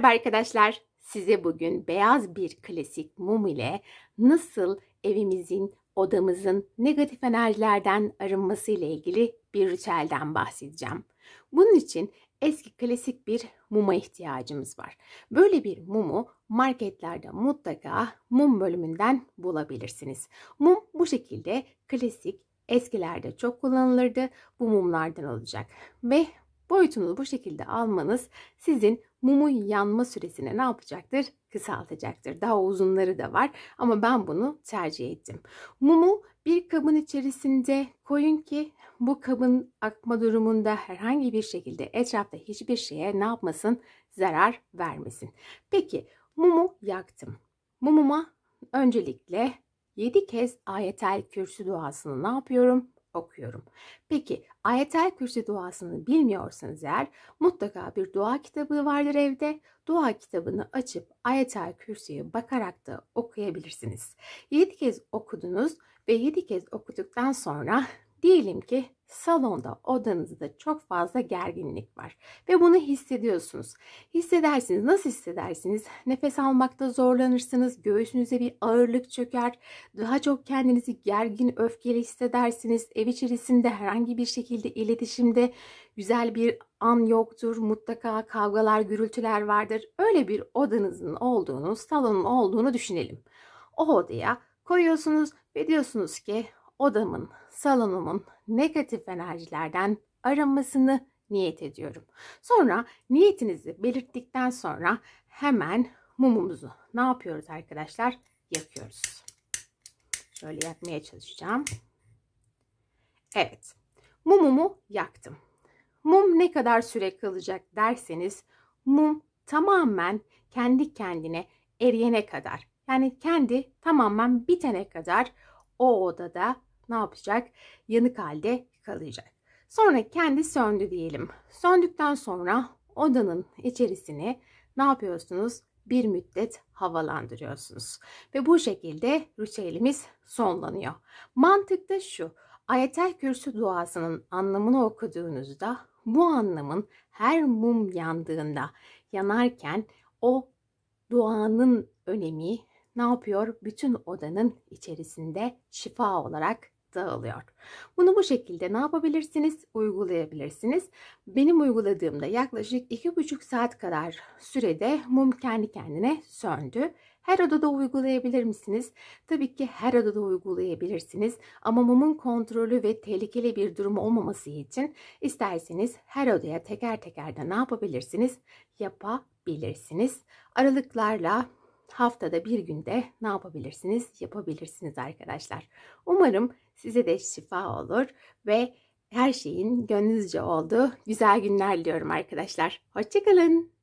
Merhaba arkadaşlar. Size bugün beyaz bir klasik mum ile nasıl evimizin, odamızın negatif enerjilerden arınması ile ilgili bir ritüelden bahsedeceğim. Bunun için eski klasik bir muma ihtiyacımız var. Böyle bir mumu marketlerde mutlaka mum bölümünden bulabilirsiniz. Mum bu şekilde klasik eskilerde çok kullanılırdı. Bu mumlardan olacak ve boyutunu bu şekilde almanız sizin mumu yanma süresini ne yapacaktır? Kısaltacaktır. Daha uzunları da var ama ben bunu tercih ettim. Mumu bir kabın içerisinde koyun ki bu kabın akma durumunda herhangi bir şekilde etrafta hiçbir şeye ne yapmasın? Zarar vermesin. Peki mumu yaktım. Mumuma öncelikle 7 kez ayetel kürsü duasını ne yapıyorum? okuyorum. Peki ayetel kürsi duasını bilmiyorsanız eğer mutlaka bir dua kitabı vardır evde. Dua kitabını açıp ayetel kürsüye bakarak da okuyabilirsiniz. 7 kez okudunuz ve 7 kez okuduktan sonra Diyelim ki salonda odanızda çok fazla gerginlik var ve bunu hissediyorsunuz. Hissedersiniz. Nasıl hissedersiniz? Nefes almakta zorlanırsınız. Göğsünüze bir ağırlık çöker. Daha çok kendinizi gergin, öfkeli hissedersiniz. Ev içerisinde herhangi bir şekilde iletişimde güzel bir an yoktur. Mutlaka kavgalar, gürültüler vardır. Öyle bir odanızın olduğunu, salonun olduğunu düşünelim. O odaya koyuyorsunuz ve diyorsunuz ki odamın, salonumun negatif enerjilerden arınmasını niyet ediyorum. Sonra niyetinizi belirttikten sonra hemen mumumuzu ne yapıyoruz arkadaşlar? Yakıyoruz. Şöyle yakmaya çalışacağım. Evet. Mumumu yaktım. Mum ne kadar süre kalacak derseniz mum tamamen kendi kendine eriyene kadar yani kendi tamamen bitene kadar o odada ne yapacak? Yanık halde kalacak. Sonra kendi söndü diyelim. Söndükten sonra odanın içerisini ne yapıyorsunuz? Bir müddet havalandırıyorsunuz. Ve bu şekilde ritüelimiz sonlanıyor. Mantık da şu. Ayetel Kürsü duasının anlamını okuduğunuzda bu anlamın her mum yandığında yanarken o duanın önemi ne yapıyor? Bütün odanın içerisinde şifa olarak dağılıyor. Bunu bu şekilde ne yapabilirsiniz? Uygulayabilirsiniz. Benim uyguladığımda yaklaşık 2,5 saat kadar sürede mum kendi kendine söndü. Her odada uygulayabilir misiniz? Tabii ki her odada uygulayabilirsiniz. Ama mumun kontrolü ve tehlikeli bir durumu olmaması için isterseniz her odaya teker teker de ne yapabilirsiniz? Yapabilirsiniz. Aralıklarla haftada bir günde ne yapabilirsiniz? Yapabilirsiniz arkadaşlar. Umarım size de şifa olur ve her şeyin gönlünüzce olduğu güzel günler diliyorum arkadaşlar. Hoşçakalın.